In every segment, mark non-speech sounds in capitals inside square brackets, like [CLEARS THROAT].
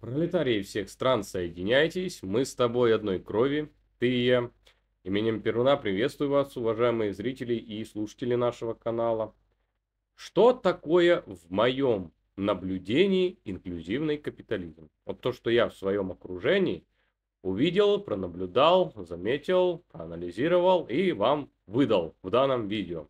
Пролетарии всех стран, соединяйтесь, мы с тобой одной крови, ты и я. Именем Перуна приветствую вас, уважаемые зрители и слушатели нашего канала. Что такое в моем наблюдении инклюзивный капитализм? Вот то, что я в своем окружении увидел, пронаблюдал, заметил, проанализировал и вам выдал в данном видео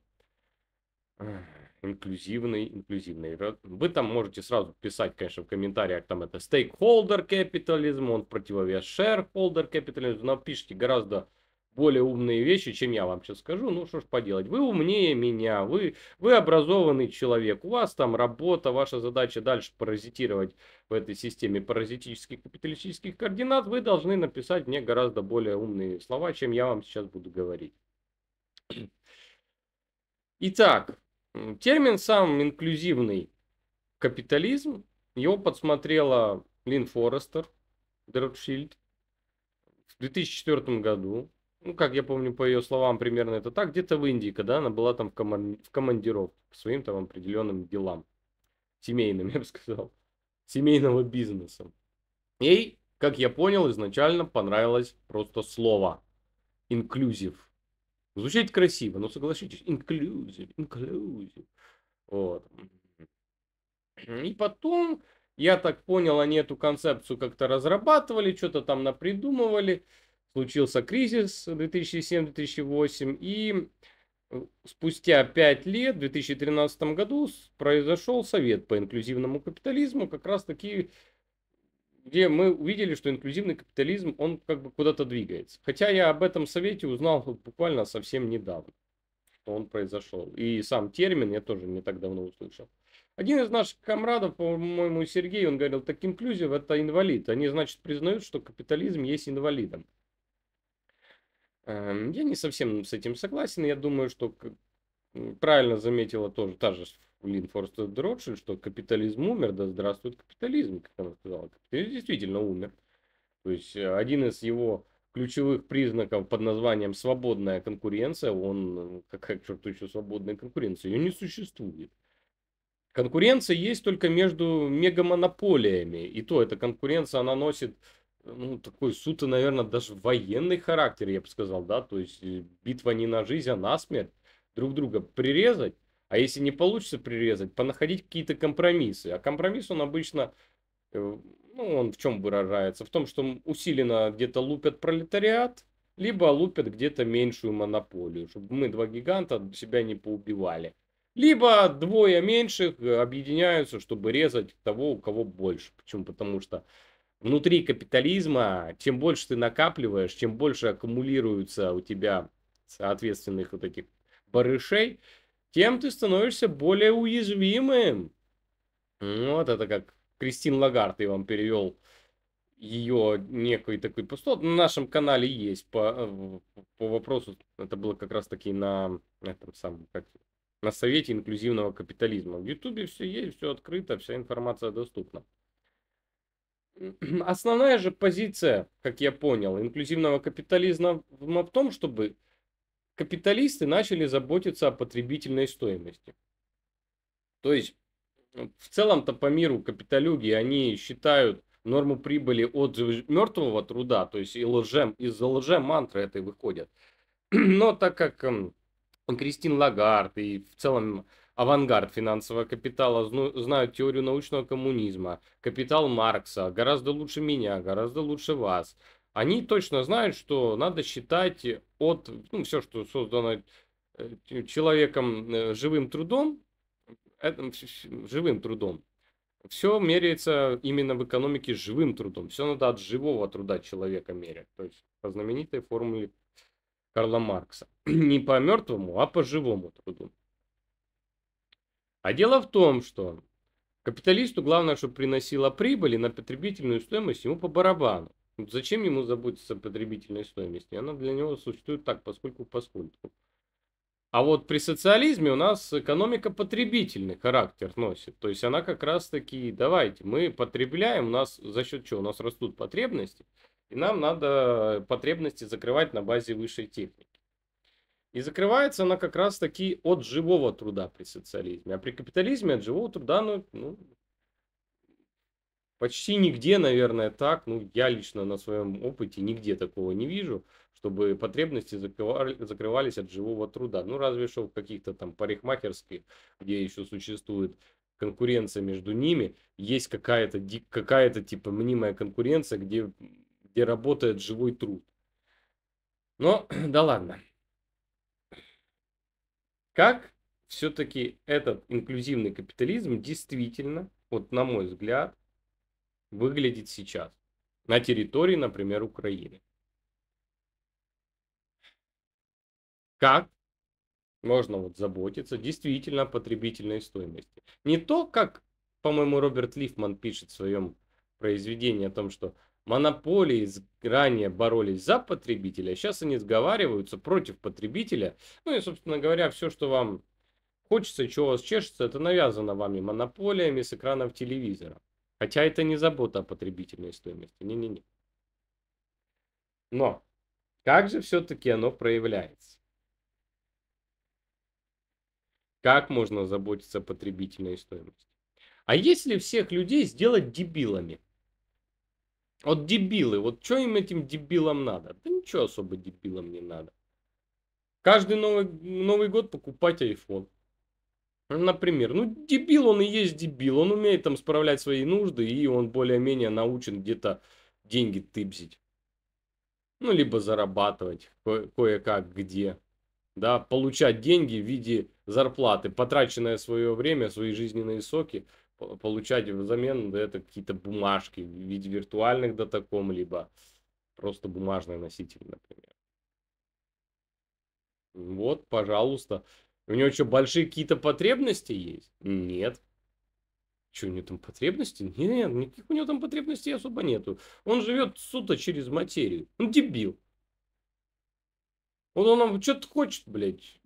инклюзивный, инклюзивный. Вы там можете сразу писать, конечно, в комментариях, там это стейкхолдер капитализм, он противовес shareholder капитализм, Напишите гораздо более умные вещи, чем я вам сейчас скажу. Ну, что ж поделать, вы умнее меня, вы, вы образованный человек, у вас там работа, ваша задача дальше паразитировать в этой системе паразитических капиталистических координат, вы должны написать мне гораздо более умные слова, чем я вам сейчас буду говорить. Итак, Термин сам инклюзивный капитализм. Его подсмотрела Лин Форестер, Дредшильд, в 2004 году. Ну, как я помню, по ее словам, примерно это так. Где-то в Индии, когда она была там в, коман- в командировке по своим там определенным делам. Семейным, [LAUGHS] я бы сказал. Семейного бизнеса. Ей, как я понял, изначально понравилось просто слово. Инклюзив Звучит красиво, но согласитесь, inclusive, inclusive. Вот. И потом, я так понял, они эту концепцию как-то разрабатывали, что-то там напридумывали. Случился кризис 2007-2008, и э, спустя 5 лет, в 2013 году, произошел совет по инклюзивному капитализму, как раз таки где мы увидели, что инклюзивный капитализм, он как бы куда-то двигается. Хотя я об этом совете узнал буквально совсем недавно, что он произошел. И сам термин я тоже не так давно услышал. Один из наших комрадов, по-моему, Сергей, он говорил, так инклюзив это инвалид. Они, значит, признают, что капитализм есть инвалидом. Эм, я не совсем с этим согласен. Я думаю, что правильно заметила тоже та же блин, Форстед Ротшильд, что капитализм умер, да здравствует капитализм, как она сказала. Капитализм действительно умер. То есть э, один из его ключевых признаков под названием свободная конкуренция, он, э, как, как черт еще свободная конкуренция, ее не существует. Конкуренция есть только между мегамонополиями, и то эта конкуренция, она носит ну, такой суто, наверное, даже военный характер, я бы сказал, да, то есть э, битва не на жизнь, а на смерть, друг друга прирезать, а если не получится прирезать, понаходить какие-то компромиссы. А компромисс он обычно, э, ну, он в чем выражается? В том, что усиленно где-то лупят пролетариат, либо лупят где-то меньшую монополию, чтобы мы два гиганта себя не поубивали. Либо двое меньших э, объединяются, чтобы резать того, у кого больше. Почему? Потому что внутри капитализма, чем больше ты накапливаешь, чем больше аккумулируется у тебя соответственных вот этих барышей, тем ты становишься более уязвимым. Вот это как Кристин Лагард, я вам перевел ее некий такой пустот. На нашем канале есть по, э, по вопросу, это было как раз таки на этом самом, как, на совете инклюзивного капитализма. В Ютубе все есть, все открыто, вся информация доступна. Основная же позиция, как я понял, инклюзивного капитализма в том, чтобы капиталисты начали заботиться о потребительной стоимости. То есть, ну, в целом-то по миру капиталюги, они считают норму прибыли от мертвого труда, то есть и лжем, из лже-мантры этой выходят. [CLEARS THROAT] Но так как эм, Кристин Лагард и в целом авангард финансового капитала знают теорию научного коммунизма, капитал Маркса, гораздо лучше меня, гораздо лучше вас, они точно знают, что надо считать от, ну, все, что создано э, человеком э, живым трудом, это, живым трудом, все меряется именно в экономике живым трудом. Все надо от живого труда человека мерять. То есть по знаменитой формуле Карла Маркса. [CLEARS THROAT] Не по мертвому, а по живому труду. А дело в том, что капиталисту главное, чтобы приносила прибыль, на потребительную стоимость ему по барабану. Ну, зачем ему заботиться о потребительной стоимости? Она для него существует так, поскольку поскольку. А вот при социализме у нас экономика потребительный характер носит. То есть она как раз таки, давайте, мы потребляем, у нас за счет чего? У нас растут потребности, и нам надо потребности закрывать на базе высшей техники. И закрывается она как раз таки от живого труда при социализме. А при капитализме от живого труда, ну, ну Почти нигде, наверное, так, ну, я лично на своем опыте нигде такого не вижу, чтобы потребности закрывали, закрывались от живого труда. Ну, разве что в каких-то там парикмахерских, где еще существует конкуренция между ними, есть какая-то какая типа мнимая конкуренция, где, где работает живой труд. Но [CLEARS THROAT] да ладно. Как все-таки этот инклюзивный капитализм действительно, вот на мой взгляд, выглядит сейчас на территории, например, Украины. Как можно вот заботиться действительно о потребительной стоимости. Не то, как, по-моему, Роберт Лифман пишет в своем произведении о том, что монополии ранее боролись за потребителя, сейчас а они сговариваются против потребителя. Ну и, собственно говоря, все, что вам хочется, чего у вас чешется, это навязано вами монополиями с экранов телевизора. Хотя это не забота о потребительной стоимости. Не-не-не. Но как же все-таки оно проявляется? Как можно заботиться о потребительной стоимости? А если всех людей сделать дебилами? Вот дебилы, вот что им этим дебилам надо? Да ничего особо дебилам не надо. Каждый Новый, Новый год покупать iPhone. Например, ну дебил он и есть дебил, он умеет там справлять свои нужды, и он более-менее научен где-то деньги тыбзить. Ну, либо зарабатывать ко- кое-как где. Да, получать деньги в виде зарплаты, потраченное свое время, свои жизненные соки, получать взамен да, это какие-то бумажки в виде виртуальных датаком, либо просто бумажный носитель, например. Вот, пожалуйста. У него что, большие какие-то потребности есть? Нет. Что, у него там потребности? Нет, никаких у него там потребностей особо нету. Он живет суто через материю. Он дебил. Вот он нам что-то хочет, блядь.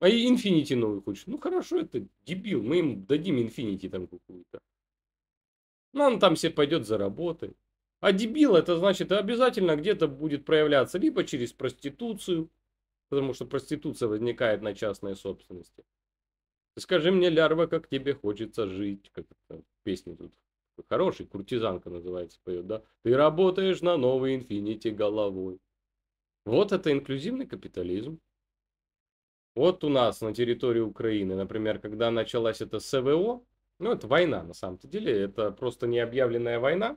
А и Infinity новый хочет. Ну хорошо, это дебил. Мы им дадим инфинити там какую-то. Ну он там все пойдет заработает. А дебил это значит обязательно где-то будет проявляться либо через проституцию, потому что проституция возникает на частной собственности. Скажи мне, лярва, как тебе хочется жить, как песня тут хороший, куртизанка называется, поет, да? Ты работаешь на новый инфинити головой. Вот это инклюзивный капитализм. Вот у нас на территории Украины, например, когда началась эта СВО, ну это война на самом-то деле, это просто необъявленная война,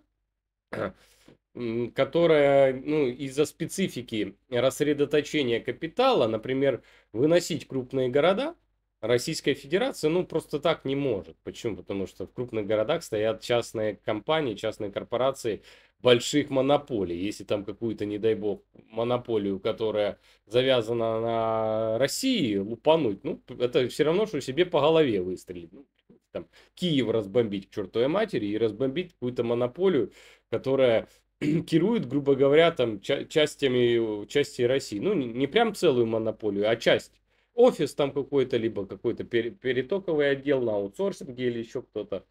которая ну, из-за специфики рассредоточения капитала, например, выносить крупные города, Российская Федерация ну просто так не может. Почему? Потому что в крупных городах стоят частные компании, частные корпорации больших монополий. Если там какую-то, не дай бог, монополию, которая завязана на России, лупануть, ну это все равно, что себе по голове выстрелить. Ну, там, Киев разбомбить к чертовой матери и разбомбить какую-то монополию, которая [CLEARS THROAT] керует, грубо говоря, там ча- частями, части России. Ну, не, не прям целую монополию, а часть. Офис там какой-то, либо какой-то пер- перетоковый отдел на аутсорсинге или еще кто-то.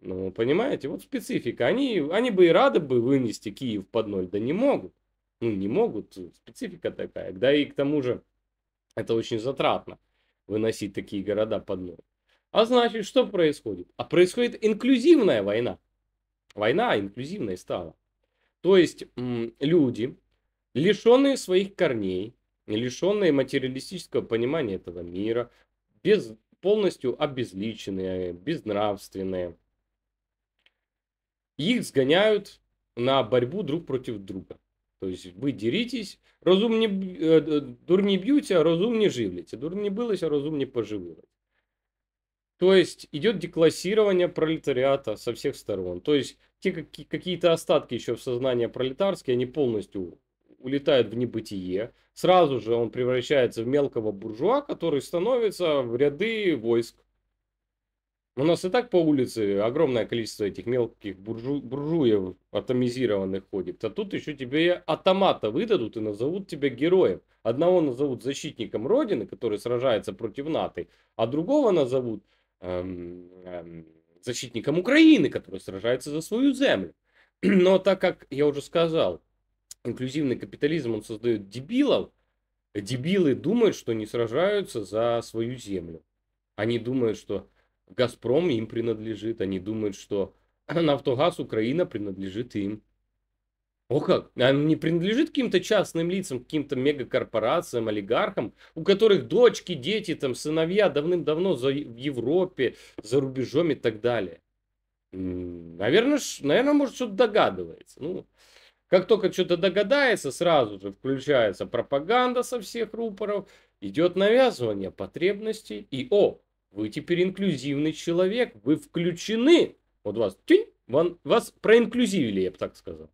Ну, понимаете, вот специфика. Они, они бы и рады бы вынести Киев под ноль, да не могут. Ну, не могут, специфика такая. Да и к тому же, это очень затратно, выносить такие города под ноль. А значит, что происходит? А происходит инклюзивная война. Война инклюзивной стала. То есть люди, лишенные своих корней, лишенные материалистического понимания этого мира, без, полностью обезличенные, безнравственные, их сгоняют на борьбу друг против друга. То есть вы деритесь, разум не э, э, розумні, не бьете, а разум не розумні живляться. не былось, а разум не поживили. То есть идет деклассирование пролетариата со всех сторон. То есть те какие-то остатки еще в сознании пролетарские, они полностью улетают в небытие. Сразу же он превращается в мелкого буржуа, который становится в ряды войск. У нас и так по улице огромное количество этих мелких буржу, буржуев атомизированных ходит. А тут еще тебе атомата выдадут и назовут тебя героем. Одного назовут защитником Родины, который сражается против НАТО, а другого назовут Эм, эм, защитникам Украины, которые сражаются за свою землю. [CLEARS THROAT] Но так как я уже сказал, инклюзивный капитализм, он создает дебилов, дебилы думают, что не сражаются за свою землю. Они думают, что Газпром им принадлежит, они думают, что [CLEARS THROAT] Нафтогаз Украина принадлежит им. О как? Она не принадлежит каким-то частным лицам, каким-то мегакорпорациям, олигархам, у которых дочки, дети, там, сыновья давным-давно за, в Европе, за рубежом и так далее. Наверное, ж, наверное, может, что-то догадывается. Ну, как только что-то догадается, сразу же включается пропаганда со всех рупоров, идет навязывание потребностей. И, о, вы теперь инклюзивный человек, вы включены. Вот вас, тинь, вас проинклюзивили, я бы так сказал.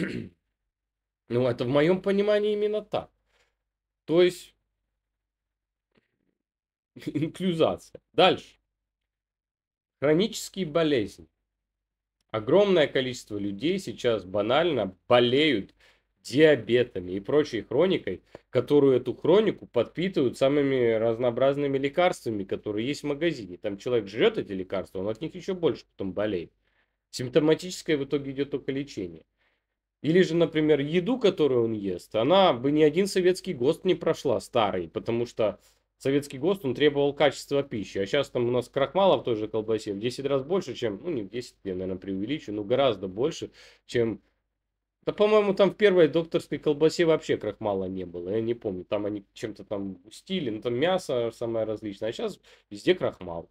[CLEARS THROAT] ну, это в моем понимании именно так. То есть, [LAUGHS] инклюзация. Дальше. Хронические болезни. Огромное количество людей сейчас банально болеют диабетами и прочей хроникой, которую эту хронику подпитывают самыми разнообразными лекарствами, которые есть в магазине. Там человек жрет эти лекарства, он от них еще больше потом болеет. Симптоматическое в итоге идет только лечение. Или же, например, еду, которую он ест, она бы ни один советский ГОСТ не прошла, старый, потому что советский ГОСТ, он требовал качества пищи. А сейчас там у нас крахмала в той же колбасе в 10 раз больше, чем, ну не в 10, я, наверное, преувеличу, но гораздо больше, чем... Да, по-моему, там в первой докторской колбасе вообще крахмала не было, я не помню. Там они чем-то там устили, ну там мясо самое различное, а сейчас везде крахмал.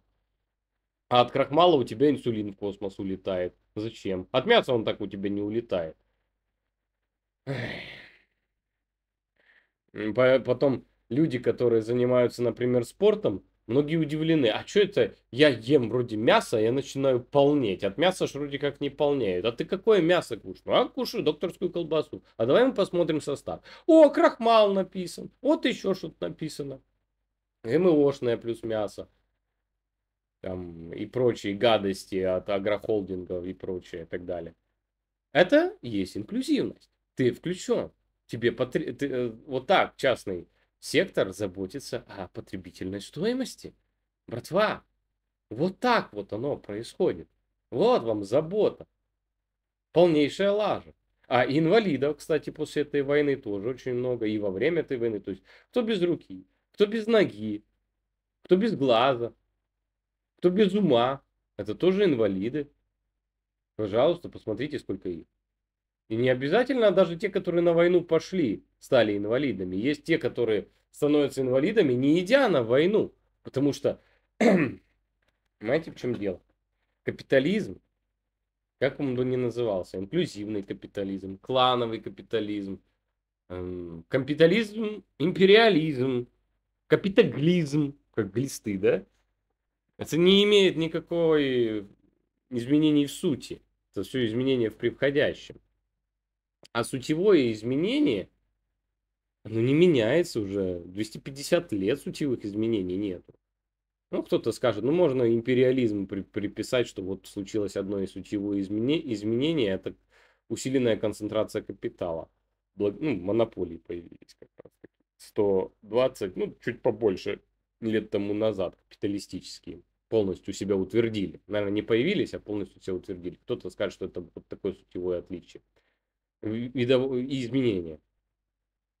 А от крахмала у тебя инсулин в космос улетает. Зачем? От мяса он так у тебя не улетает. Потом люди, которые занимаются, например, спортом, многие удивлены. А что это я ем вроде мясо, а я начинаю полнеть. От мяса ж вроде как не полнеют. А ты какое мясо кушаешь? Ну, а кушаю докторскую колбасу. А давай мы посмотрим состав. О, крахмал написан. Вот еще что-то написано. ГМОшное плюс мясо. Там и прочие гадости от агрохолдингов и прочее и так далее. Это есть инклюзивность ты включен. Тебе потр... ты... Э, вот так частный сектор заботится о потребительной стоимости. Братва, вот так вот оно происходит. Вот вам забота. Полнейшая лажа. А инвалидов, кстати, после этой войны тоже очень много. И во время этой войны. То есть, кто без руки, кто без ноги, кто без глаза, кто без ума. Это тоже инвалиды. Пожалуйста, посмотрите, сколько их. И не обязательно даже те, которые на войну пошли, стали инвалидами. Есть те, которые становятся инвалидами, не идя на войну. Потому что, [CLEARS THROAT] понимаете, в чем дело? Капитализм, как он бы ни назывался, инклюзивный капитализм, клановый капитализм, эм, капитализм, империализм, капитаглизм, как глисты, да? Это не имеет никакой изменений в сути. Это все изменения в приходящем. А сутевое изменение, оно не меняется уже. 250 лет сутевых изменений нету. Ну, кто-то скажет, ну, можно империализм при приписать, что вот случилось одно из сутевое измене- изменение, это усиленная концентрация капитала. Благ... Ну, монополии появились как раз. 120, ну, чуть побольше лет тому назад, капиталистические, полностью себя утвердили. Наверное, не появились, а полностью себя утвердили. Кто-то скажет, что это вот такое сутевое отличие изменения.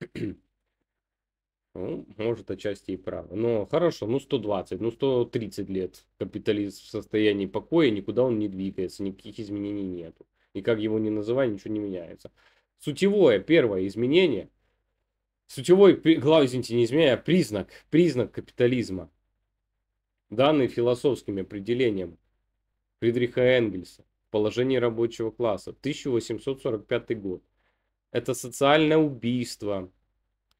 [CLEARS THROAT] Ну, может, отчасти и право. Но хорошо, ну 120, ну 130 лет капитализм в состоянии покоя, никуда он не двигается, никаких изменений нет И как его не называй, ничего не меняется. Сутевое первое изменение, сутевой, главное, извините, не изменение, а признак, признак капитализма, данный философским определением Фридриха Энгельса, положении рабочего класса. 1845 год. Это социальное убийство.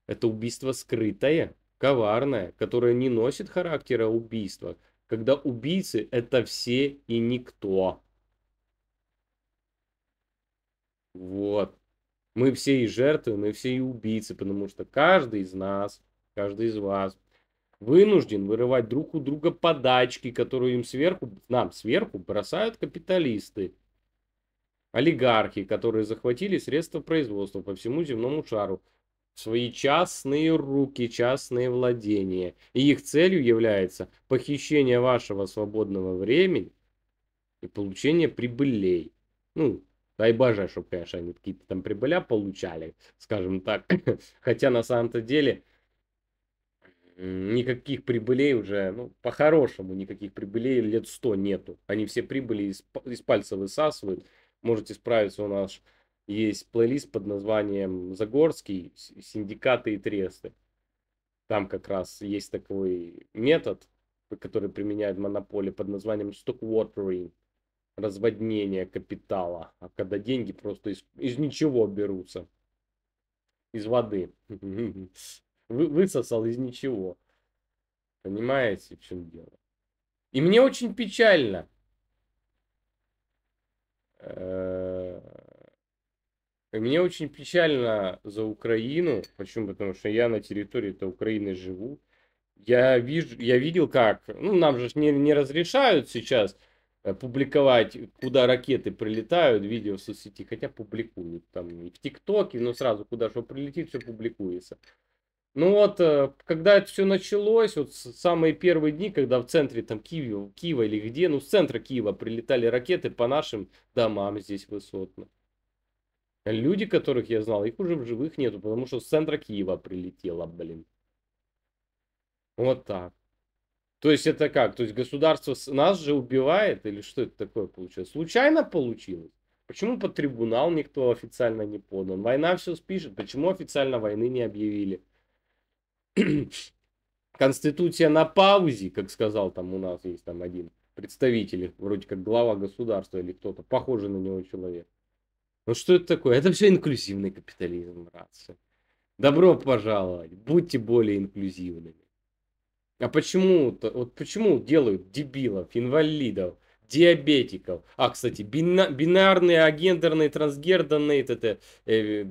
Это убийство скрытое, коварное, которое не носит характера убийства, когда убийцы – это все и никто. Вот. Мы все и жертвы, мы все и убийцы, потому что каждый из нас, каждый из вас – вынужден вырывать друг у друга подачки, которые им сверху, нам сверху бросают капиталисты, олигархи, которые захватили средства производства по всему земному шару, свои частные руки, частные владения. И их целью является похищение вашего свободного времени и получение прибылей. Ну, дай боже, чтобы, конечно, они какие-то там прибыля получали, скажем так. [LAUGHS] Хотя на самом-то деле никаких прибылей уже, ну, по-хорошему, никаких прибылей лет 100 нету. Они все прибыли из, из пальца высасывают. Можете справиться, у нас есть плейлист под названием «Загорский. Синдикаты и тресты». Там как раз есть такой метод, который применяет монополия под названием «Stockwatering» разводнение капитала, а когда деньги просто из, из ничего берутся, из воды. [LAUGHS] Вы, высосал из ничего. Понимаете, в чем дело? И мне очень печально. И э, мне очень печально за Украину. Почему? Потому что я на территории этой Украины живу. Я, вижу, я видел, как... Ну, нам же не, не разрешают сейчас э, публиковать, куда ракеты прилетают, видео в соцсети, хотя публикуют там и в ТикТоке, но сразу куда что прилетит, все публикуется. Ну вот, э, когда это все началось, вот самые первые дни, когда в центре там Киева, Киева или где, ну с центра Киева прилетали ракеты по нашим домам здесь высотно. Люди, которых я знал, их уже в живых нету, потому что с центра Киева прилетело, блин. Вот так. То есть это как? То есть государство нас же убивает или что это такое получилось? Случайно получилось? Почему под трибунал никто официально не подан? Война все спишет. Почему официально войны не объявили? [COUGHS] Конституция на паузе, как сказал там у нас есть там один представитель, вроде как глава государства или кто-то, похожий на него человек. Ну что это такое? Это все инклюзивный капитализм, братцы. Добро пожаловать, будьте более инклюзивными. А почему, вот почему делают дебилов, инвалидов, диабетиков. А, кстати, бина, бинарные, агендерные, трансгендерные, это, э,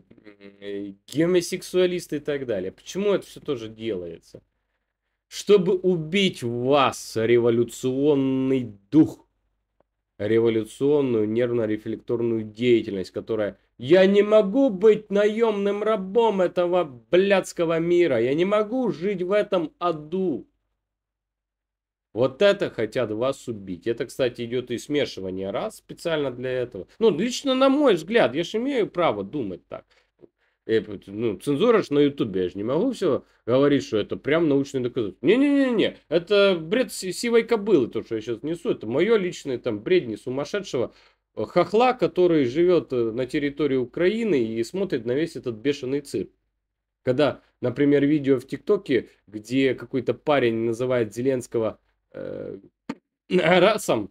э, гомосексуалисты и так далее. Почему это все тоже делается? Чтобы убить вас революционный дух, революционную нервно-рефлекторную деятельность, которая я не могу быть наемным рабом этого блядского мира. Я не могу жить в этом аду. Вот это хотят вас убить. Это, кстати, идет и смешивание раз специально для этого. Ну, лично на мой взгляд, я же имею право думать так. Э, ну, цензура же на ютубе, я же не могу все говорить, что это прям научный доказательство. Не-не-не-не, это бред сивой кобылы, то, что я сейчас несу. Это мое личное там бред сумасшедшего э, хохла, который живет э, на территории Украины и смотрит на весь этот бешеный цирк. Когда, например, видео в ТикТоке, где какой-то парень называет Зеленского Э, э, Расом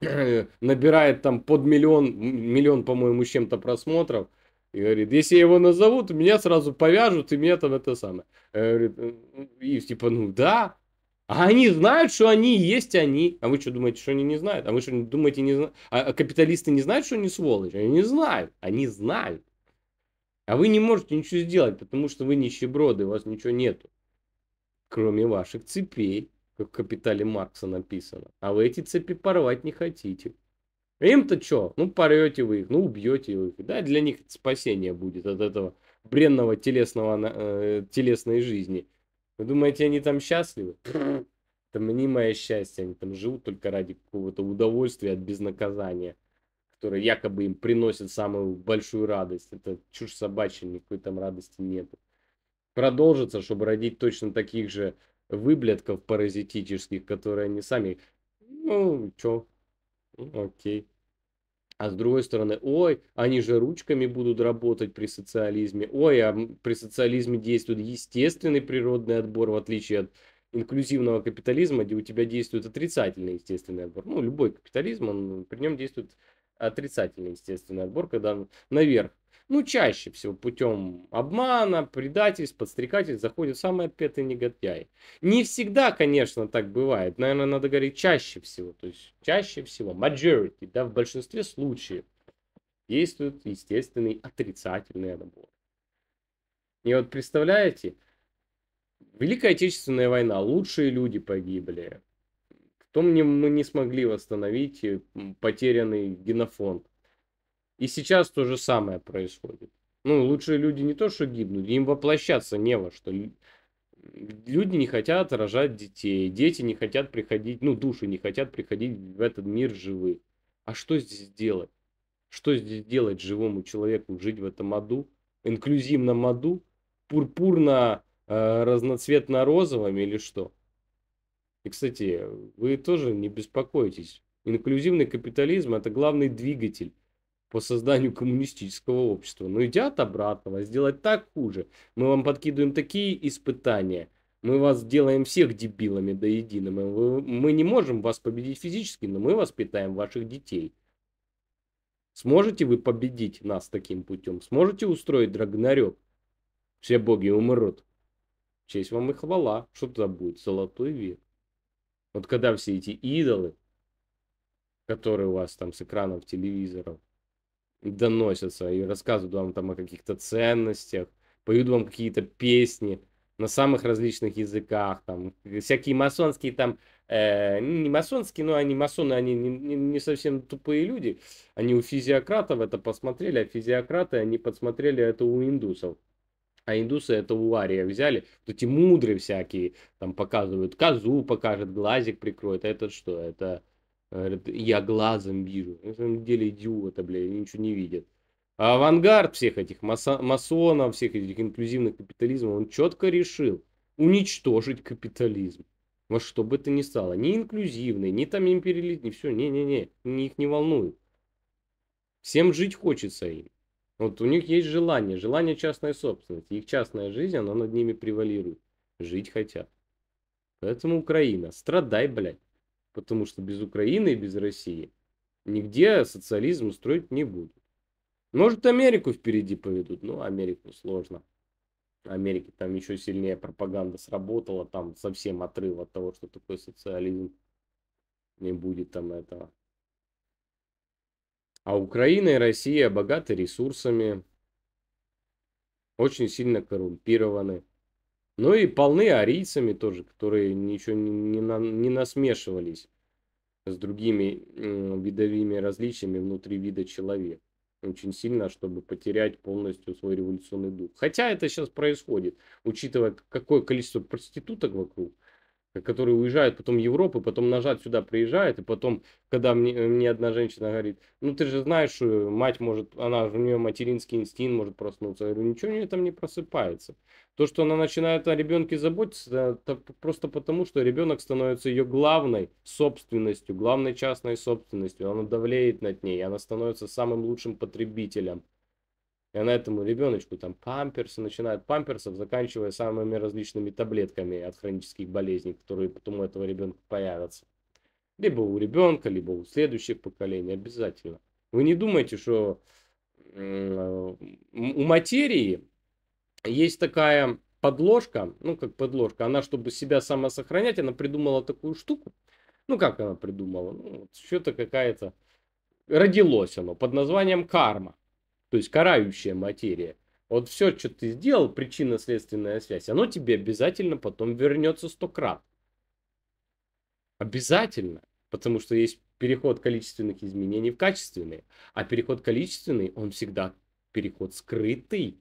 э, набирает там под миллион, миллион, по-моему, с чем-то просмотров. И говорит, если его назовут, меня сразу повяжут, и меня там это самое. Говорит, и типа, ну да. А они знают, что они есть они. А вы что думаете, что они не знают? А вы что думаете, не знают? А, а капиталисты не знают, что они сволочь? Они не знают. Они знают. А вы не можете ничего сделать, потому что вы нищеброды, у вас ничего нету. Кроме ваших цепей как в капитале Маркса написано. А вы эти цепи порвать не хотите. Им-то что? Ну, порвете вы их, ну, убьете вы их. Да, для них спасение будет от этого бренного телесного, э, телесной жизни. Вы думаете, они там счастливы? Это мнимое счастье. Они там живут только ради какого-то удовольствия от безнаказания, которое якобы им приносит самую большую радость. Это чушь собачья, никакой там радости нету. Продолжится, чтобы родить точно таких же выблядков паразитических, которые они сами, ну, чё, ну, окей. А с другой стороны, ой, они же ручками будут работать при социализме. Ой, а при социализме действует естественный природный отбор, в отличие от инклюзивного капитализма, где у тебя действует отрицательный естественный отбор. Ну, любой капитализм, он, при нем действует отрицательный естественный отбор, когда наверх ну, чаще всего путем обмана, предательств, подстрекательств заходят самые отпетые негодяи. Не всегда, конечно, так бывает. Наверное, надо говорить чаще всего. То есть чаще всего, majority, да, в большинстве случаев действует естественный отрицательный отбор. И вот представляете, Великая Отечественная война, лучшие люди погибли. кто мне мы не смогли восстановить потерянный генофонд и сейчас то же самое происходит. Ну, лучшие люди не то, что гибнут, им воплощаться не во что. Люди не хотят рожать детей, дети не хотят приходить, ну, души не хотят приходить в этот мир живы. А что здесь делать? Что здесь делать живому человеку? Жить в этом аду, инклюзивном аду, пурпурно-разноцветно-розовым э, или что? И, кстати, вы тоже не беспокойтесь. Инклюзивный капитализм – это главный двигатель по созданию коммунистического общества. Но идя от обратного, сделать так хуже. Мы вам подкидываем такие испытания. Мы вас сделаем всех дебилами до единого. мы не можем вас победить физически, но мы воспитаем ваших детей. Сможете вы победить нас таким путем? Сможете устроить драгнарек? Все боги умрут. Честь вам и хвала, что туда будет золотой век. Вот когда все эти идолы, которые у вас там с экранов телевизоров, доносятся и рассказывают вам там о каких-то ценностях, поют вам какие-то песни на самых различных языках, там э, всякие масонские там э, не масонские, но они масоны, они не, не, не совсем тупые люди, они у физиократов это посмотрели, а физиократы они подсмотрели это у индусов. А индусы это у Ария взяли, вот эти мудрые всякие, там показывают, козу покажет, глазик прикроет, а это что? Это Э, я глазом вижу. На самом деле идиоты, бля, они ничего не видят. А авангард всех этих масонов, всех этих инклюзивных капитализмов, он четко решил уничтожить капитализм. Во что бы это ни стало. Ни инклюзивный, ни там империализм, ни все. Не-не-не, их не волнует. Всем жить хочется им. Вот у них есть желание, желание частной собственности. Их частная жизнь, она над ними превалирует. Жить хотят. Поэтому Украина, страдай, блядь потому что без Украины и без России нигде социализм устроить не будут. Может, Америку впереди поведут, но Америку сложно. Америке там еще сильнее пропаганда сработала, там совсем отрыв от того, что такое социализм. Не будет там этого. А Украина и Россия богаты ресурсами, очень сильно коррумпированы. Ну и полны арийцами тоже, которые ничего не, на, не насмешивались с другими видовыми различиями внутри вида человека. Очень сильно, чтобы потерять полностью свой революционный дух. Хотя это сейчас происходит, учитывая какое количество проституток вокруг, Э, которые уезжают потом в Европу, потом нажат сюда приезжает, и потом, когда мне, э, мне одна женщина говорит, ну ты же знаешь, что э, мать может, она у нее материнский инстинкт может проснуться, я говорю, ничего у нее там не просыпается. То, что она начинает о ребенке заботиться, это просто потому, что ребенок становится ее главной собственностью, главной частной собственностью, она давлеет над ней, она становится самым лучшим потребителем и она этому ребеночку там памперсы, начиная памперсов, заканчивая самыми различными таблетками от хронических болезней, которые потом у этого ребенка появятся. Либо у ребенка, либо у следующих поколений обязательно. Вы не думаете, что у материи есть такая подложка, ну как подложка, она, чтобы себя самосохранять, она придумала такую штуку. Ну как она придумала? Ну, что-то какая-то... Родилось оно под названием карма то есть карающая материя. Вот все, что ты сделал, причинно-следственная связь, оно тебе обязательно потом вернется сто крат. Обязательно. Потому что есть переход количественных изменений в качественные. А переход количественный, он всегда переход скрытый.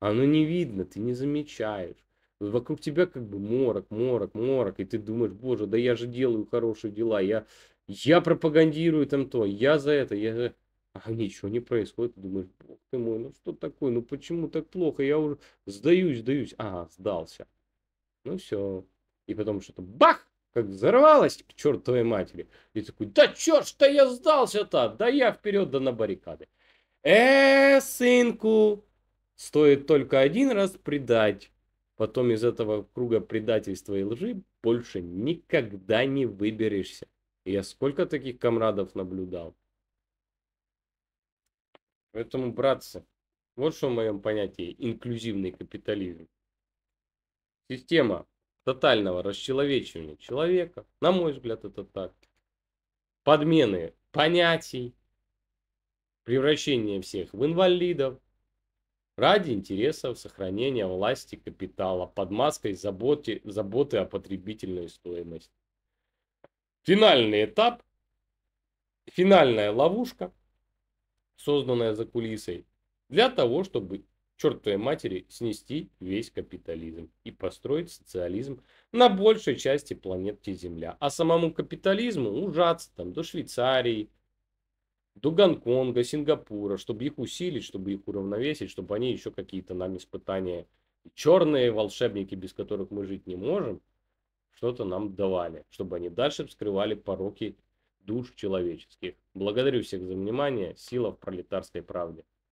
Оно не видно, ты не замечаешь. Вокруг тебя как бы морок, морок, морок. И ты думаешь, боже, да я же делаю хорошие дела. Я, я пропагандирую там то, я за это, я за а ничего не происходит. Ты думаешь, бог ты мой, ну что такое, ну почему так плохо, я уже сдаюсь, сдаюсь. Ага, сдался. Ну все. И потом что-то бах, как взорвалось к чертовой матери. И такой, да чё что я сдался-то, да я вперед да на баррикады. Э, сынку, стоит только один раз предать. Потом из этого круга предательства и лжи больше никогда не выберешься. Я сколько таких комрадов наблюдал. Поэтому, братцы, вот что в моем понятии инклюзивный капитализм. Система тотального расчеловечивания человека, на мой взгляд, это так. Подмены понятий, превращение всех в инвалидов, ради интересов сохранения власти капитала под маской заботы, заботы о потребительной стоимости. Финальный этап, финальная ловушка – созданная за кулисой, для того, чтобы черт матери, снести весь капитализм и построить социализм на большей части планеты Земля. А самому капитализму ужаться там до Швейцарии, до Гонконга, Сингапура, чтобы их усилить, чтобы их уравновесить, чтобы они еще какие-то нам испытания, черные волшебники, без которых мы жить не можем, что-то нам давали, чтобы они дальше вскрывали пороки душ человеческих. Благодарю всех за внимание. Сила в пролетарской правде.